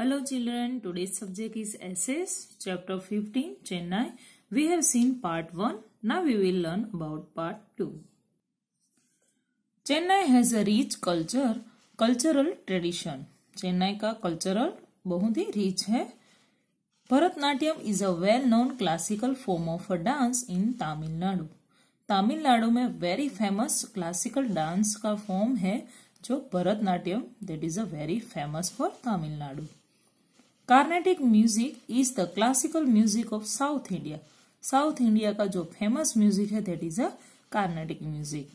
Hello children, today's subject is Essays, chapter 15, Chennai. We have seen part 1, now we will learn about part 2. Chennai has a rich culture, cultural tradition. Chennai का cultural बहुत ही rich है. Bharatnatyam is a well-known classical form of a dance in Tamil Nadu. Tamil Nadu में very famous classical dance का form है जो Bharatanatyam that is a very famous for Tamil Nadu Carnatic music is the classical music of South India South India का जो famous music है that is a Carnatic music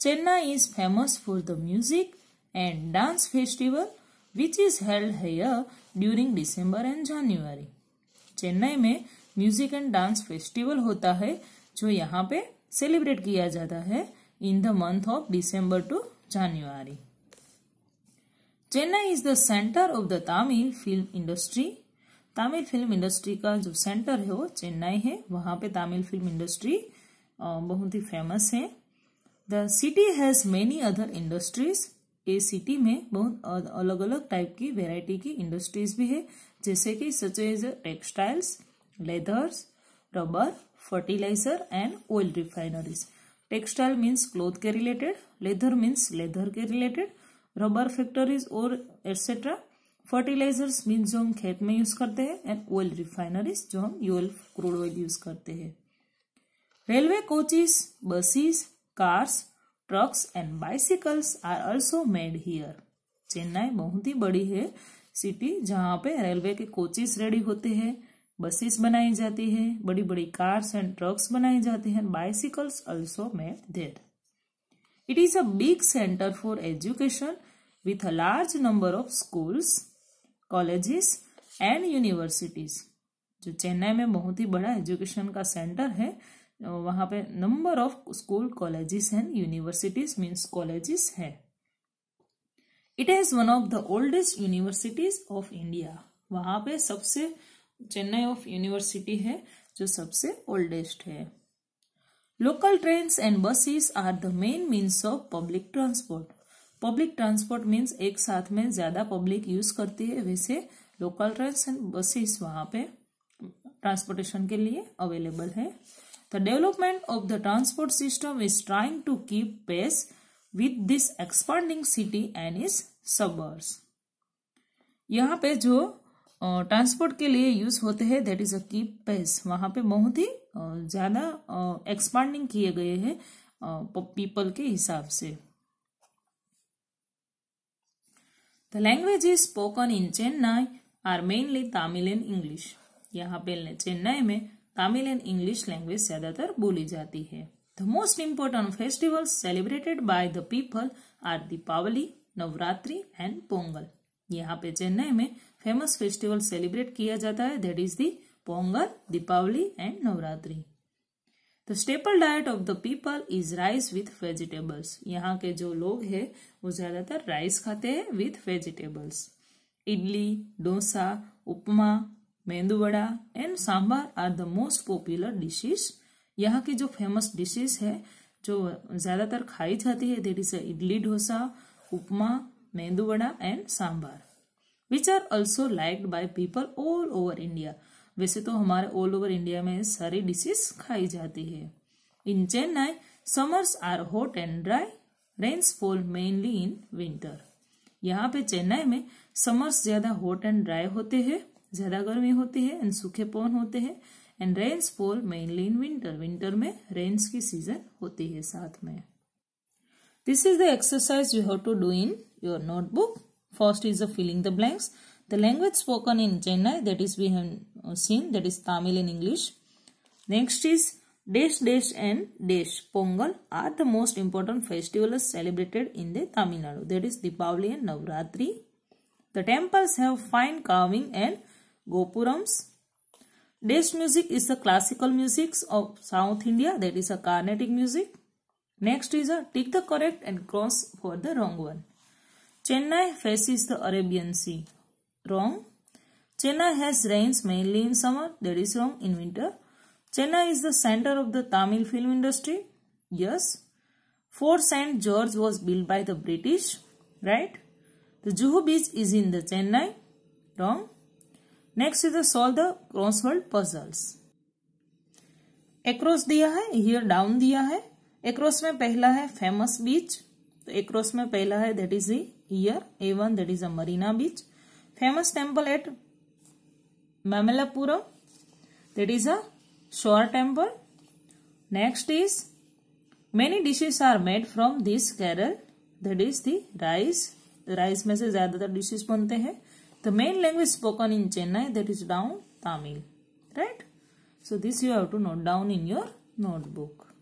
Chennai is famous for the music and dance festival which is held here during December and January Chennai में music and dance festival होता है जो यहाँ पे celebrate किया जाता है in the month of December to January Chennai is the centre of the Tamil film industry Tamil film industry का जो सेंटर है वो चेन्नई है वहां पे तमिल फिल्म इंडस्ट्री बहुत ही फेमस है the city has many other industries ये सिटी में बहुत अलग अलग टाइप की वेराइटी की इंडस्ट्रीज भी है जैसे कि such as textiles leathers rubber fertiliser and oil refineries textile means cloth के रिलेटेड लेदर मीन्स लेदर के रिलेटेड रबर फैक्ट्रीज और एटसेट्रा फर्टिलाइजर्स मीन जो हम खेत में यूज करते हैं एंड ऑयल रिफाइनरीज जो हम ऑयल क्रूड ऑयल यूज करते हैं railway coaches buses cars trucks and bicycles are also made here Chennai बहुत ही बड़ी है सिटी जहाँ पे रेलवे के कोचेस रेडी होते हैं बसेस बनाई जाती है बड़ी बड़ी कार्स एंड ट्रक्स बनाए जाते हैं bicycles also made there it is a big centre for education with a large number of schools, colleges and universities. जो चेन्नई में बहुत ही बड़ा एजुकेशन का सेंटर है वहां पे number of school colleges and universities means colleges है it is one of the oldest universities of India वहां पे सबसे चेन्नई ऑफ यूनिवर्सिटी है जो सबसे ओल्डेस्ट है local train and buses are the main means of public transport public transport means एक साथ में ज़्यादा पब्लिक यूज़ करती है वैसे लोकल ट्रेन एंड बसेस वहां पे ट्रांसपोर्टेशन के लिए अवेलेबल है the development of the transport system is trying to keep pace with this expanding city and its suburbs यहाँ पे जो ट्रांसपोर्ट के लिए यूज होते हैं that is a keep pace वहां पे बहुत ही ज़्यादा एक्सपांडिंग किए गए हैं पीपल के हिसाब से The languages spoken in Chennai are mainly Tamil and English. यहाँ पे चेन्नई में तमिल एंड इंग्लिश लैंग्वेज ज्यादातर बोली जाती है the most important festival celebrated by the people are Deepavali Navratri and Pongal यहाँ पे चेन्नई में फेमस फेस्टिवल सेलिब्रेट किया जाता है that is the Pongal Deepavali and Navratri the staple diet of the people is rice with vegetables यहाँ के जो लोग है वो ज़्यादातर राइस खाते हैं with vegetables idli dosa upma medu vada and sambar are the most popular dishes यहाँ की जो फेमस डिशेस है जो ज़्यादातर खाई जाती है that is idli dosa upma medu vada and sambar which are also liked by people all over India वैसे तो हमारे ऑल ओवर इंडिया में सारी डिशेस खाई जाती है in Chennai summers are hot and dry rains fall mainly in winter यहाँ पे चेन्नई में समर्स ज्यादा हॉट एंड ड्राई होते हैं ज्यादा गर्मी होती है एंड सूखे पवन होते हैं and rains fall mainly in winter winter में रेन्स की सीजन होती है साथ में this is the exercise you have to do in your notebook first is the filling the blanks the language spoken in Chennai that is we seen that is Tamil in English. Next is dash dash and dash. Pongal are the most important festivals celebrated in the Tamil Nadu. That is Deepavali and Navratri. The temples have fine carving and gopurams. Dash music is the classical music of South India. That is a Carnatic music. Next is a take the correct and cross for the wrong one. Chennai faces the Arabian Sea. Wrong. Chennai has rains mainly in summer, that is wrong, in winter. Chennai is the center of the Tamil film industry. Yes. Fort Saint George was built by the British, right? The Juhu Beach is in the Chennai, wrong. Next is the solve the crossword puzzles. Across दिया है here down दिया है Across में पहला है famous beach. तो across में पहला है that is year A one that is a Marina Beach. Famous temple at Mamallapuram. That is a short temple. Next is many dishes are made from this Kerala. That is the rice. The rice में से ज्यादातर dishes बनते हैं The main language spoken in Chennai. That is down Tamil. Right. so this you have to note down in your notebook